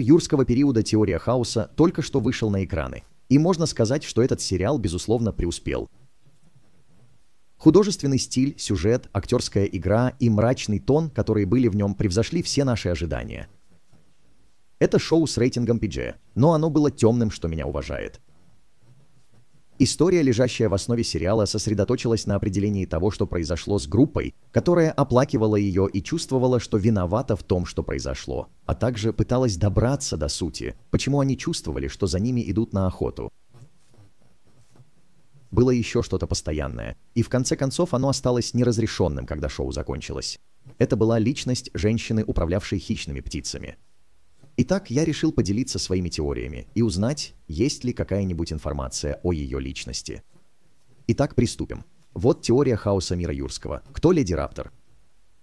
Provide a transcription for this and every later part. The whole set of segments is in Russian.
юрского периода «Теория хаоса» только что вышел на экраны, и можно сказать, что этот сериал, безусловно, преуспел. Художественный стиль, сюжет, актерская игра и мрачный тон, которые были в нем, превзошли все наши ожидания. Это шоу с рейтингом PG, но оно было темным, что меня уважает. История, лежащая в основе сериала, сосредоточилась на определении того, что произошло с группой, которая оплакивала ее и чувствовала, что виновата в том, что произошло, а также пыталась добраться до сути, почему они чувствовали, что за ними идут на охоту. Было еще что-то постоянное, и в конце концов оно осталось неразрешенным, когда шоу закончилось. Это была личность женщины, управлявшей хищными птицами. Итак, я решил поделиться своими теориями и узнать, есть ли какая-нибудь информация о ее личности. Итак, приступим. Вот теория хаоса мира Юрского. Кто Леди Раптор?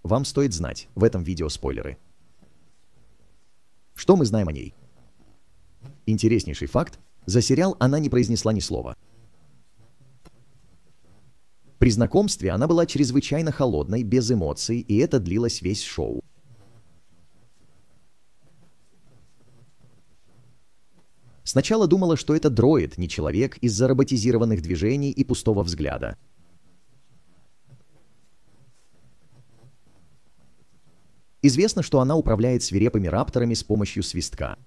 Вам стоит знать, в этом видео спойлеры. Что мы знаем о ней? Интереснейший факт, за сериал она не произнесла ни слова. При знакомстве она была чрезвычайно холодной, без эмоций, и это длилось весь шоу. Сначала думала, что это дроид, не человек, из-за роботизированных движений и пустого взгляда. Известно, что она управляет свирепыми рапторами с помощью свистка.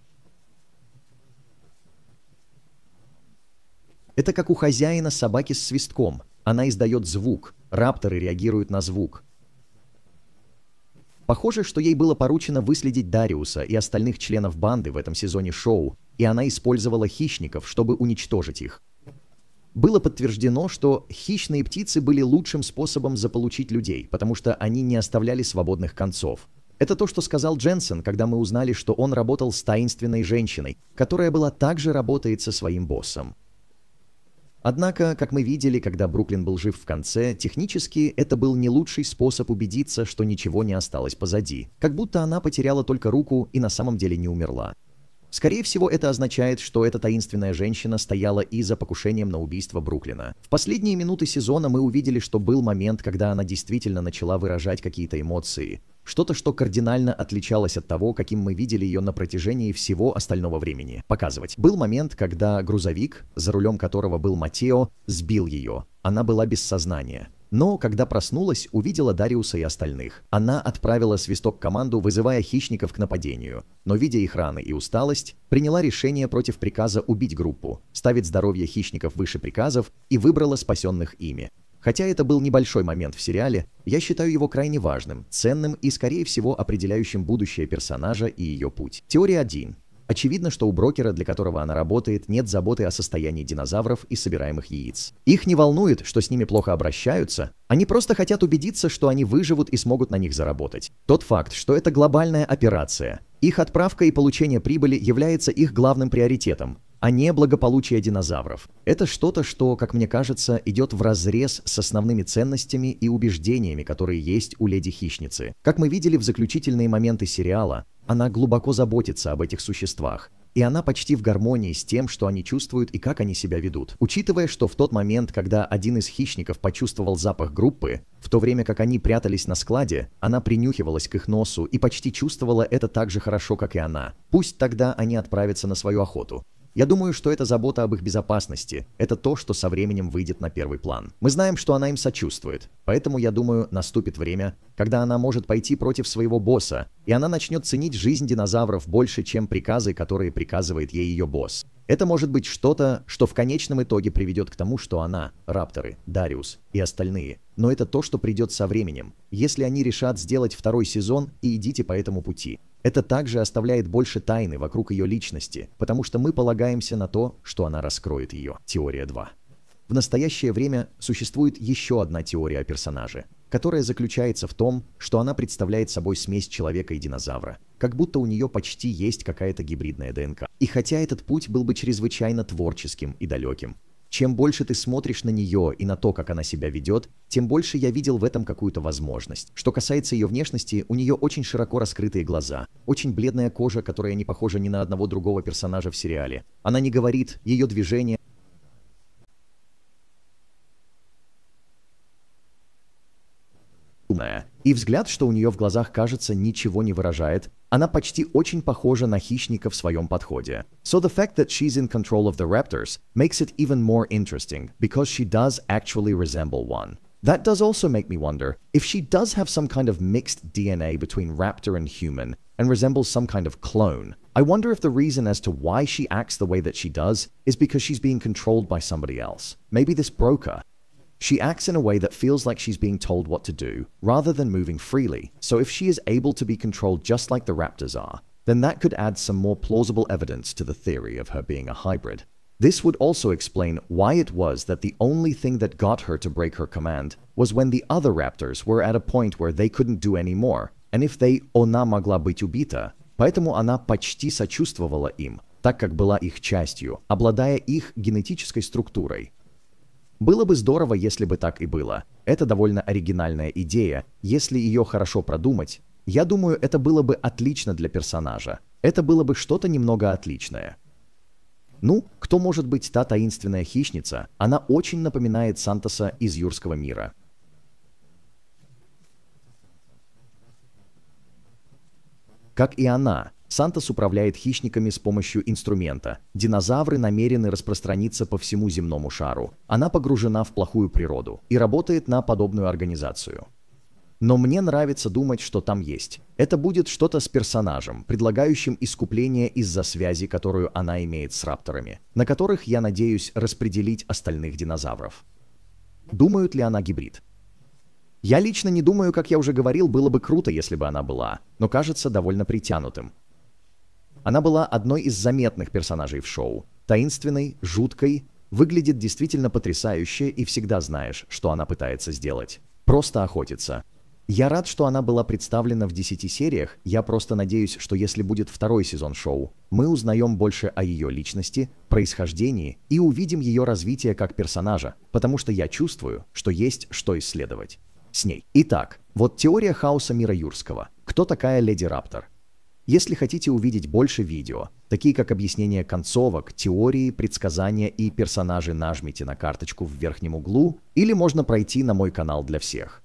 Это как у хозяина собаки с свистком. Она издает звук, рапторы реагируют на звук. Похоже, что ей было поручено выследить Дариуса и остальных членов банды в этом сезоне шоу, и она использовала хищников, чтобы уничтожить их. Было подтверждено, что хищные птицы были лучшим способом заполучить людей, потому что они не оставляли свободных концов. Это то, что сказал Дженсен, когда мы узнали, что он работал с таинственной женщиной, которая была также работает со своим боссом. Однако, как мы видели, когда Бруклин был жив в конце, технически это был не лучший способ убедиться, что ничего не осталось позади. Как будто она потеряла только руку и на самом деле не умерла. Скорее всего, это означает, что эта таинственная женщина стояла и за покушением на убийство Бруклина. В последние минуты сезона мы увидели, что был момент, когда она действительно начала выражать какие-то эмоции. Что-то, что кардинально отличалось от того, каким мы видели ее на протяжении всего остального времени. Показывать. Был момент, когда грузовик, за рулем которого был Матео, сбил ее. Она была без сознания. Но, когда проснулась, увидела Дариуса и остальных. Она отправила свисток команду, вызывая хищников к нападению. Но, видя их раны и усталость, приняла решение против приказа убить группу, ставить здоровье хищников выше приказов и выбрала спасенных ими. Хотя это был небольшой момент в сериале, я считаю его крайне важным, ценным и, скорее всего, определяющим будущее персонажа и ее путь. Теория 1. Очевидно, что у брокера, для которого она работает, нет заботы о состоянии динозавров и собираемых яиц. Их не волнует, что с ними плохо обращаются, они просто хотят убедиться, что они выживут и смогут на них заработать. Тот факт, что это глобальная операция, их отправка и получение прибыли является их главным приоритетом, а не благополучие динозавров. Это что-то, что, как мне кажется, идет вразрез с основными ценностями и убеждениями, которые есть у леди-хищницы. Как мы видели в заключительные моменты сериала, она глубоко заботится об этих существах, и она почти в гармонии с тем, что они чувствуют и как они себя ведут. Учитывая, что в тот момент, когда один из хищников почувствовал запах группы, в то время как они прятались на складе, она принюхивалась к их носу и почти чувствовала это так же хорошо, как и она. Пусть тогда они отправятся на свою охоту. Я думаю, что это забота об их безопасности. Это то, что со временем выйдет на первый план. Мы знаем, что она им сочувствует. Поэтому, я думаю, наступит время, когда она может пойти против своего босса, и она начнет ценить жизнь динозавров больше, чем приказы, которые приказывает ей ее босс. Это может быть что-то, что в конечном итоге приведет к тому, что она, Рапторы, Дариус и остальные. Но это то, что придет со временем, если они решат сделать второй сезон и идите по этому пути. Это также оставляет больше тайны вокруг ее личности, потому что мы полагаемся на то, что она раскроет ее. Теория 2. В настоящее время существует еще одна теория о персонаже, которая заключается в том, что она представляет собой смесь человека и динозавра, как будто у нее почти есть какая-то гибридная ДНК. И хотя этот путь был бы чрезвычайно творческим и далеким, чем больше ты смотришь на нее и на то, как она себя ведет, тем больше я видел в этом какую-то возможность. Что касается ее внешности, у нее очень широко раскрытые глаза, очень бледная кожа, которая не похожа ни на одного другого персонажа в сериале. Она не говорит, ее движения и взгляд, что у нее в глазах, кажется, ничего не выражает, она почти очень похожа на хищника в своем подходе. So the fact that she's in control of the raptors makes it even more interesting, because she does actually resemble one. That does also make me wonder if she does have some kind of mixed DNA between raptor and human and resembles some kind of clone. I wonder if the reason as to why she acts the way that she does is because she's being controlled by somebody else. Maybe this broker, she acts in a way that feels like she's being told what to do, rather than moving freely, so if she is able to be controlled just like the raptors are, then that could add some more plausible evidence to the theory of her being a hybrid. This would also explain why it was that the only thing that got her to break her command was when the other raptors were at a point where they couldn't do any more, and if they «она могла быть убита», поэтому она почти сочувствовала им, так как была их частью, обладая их генетической структурой, Было бы здорово, если бы так и было. Это довольно оригинальная идея. Если ее хорошо продумать, я думаю, это было бы отлично для персонажа. Это было бы что-то немного отличное. Ну, кто может быть та таинственная хищница? Она очень напоминает Сантоса из Юрского мира. Как и она, Сантос управляет хищниками с помощью инструмента. Динозавры намерены распространиться по всему земному шару. Она погружена в плохую природу и работает на подобную организацию. Но мне нравится думать, что там есть. Это будет что-то с персонажем, предлагающим искупление из-за связи, которую она имеет с рапторами, на которых я надеюсь распределить остальных динозавров. Думают ли она гибрид? Я лично не думаю, как я уже говорил, было бы круто, если бы она была, но кажется довольно притянутым, она была одной из заметных персонажей в шоу. Таинственной, жуткой, выглядит действительно потрясающе и всегда знаешь, что она пытается сделать. Просто охотиться. Я рад, что она была представлена в 10 сериях, я просто надеюсь, что если будет второй сезон шоу, мы узнаем больше о ее личности, происхождении и увидим ее развитие как персонажа, потому что я чувствую, что есть что исследовать. С ней. Итак, вот теория хаоса мира Юрского. Кто такая Леди Раптор? Если хотите увидеть больше видео, такие как объяснение концовок, теории, предсказания и персонажи, нажмите на карточку в верхнем углу, или можно пройти на мой канал для всех.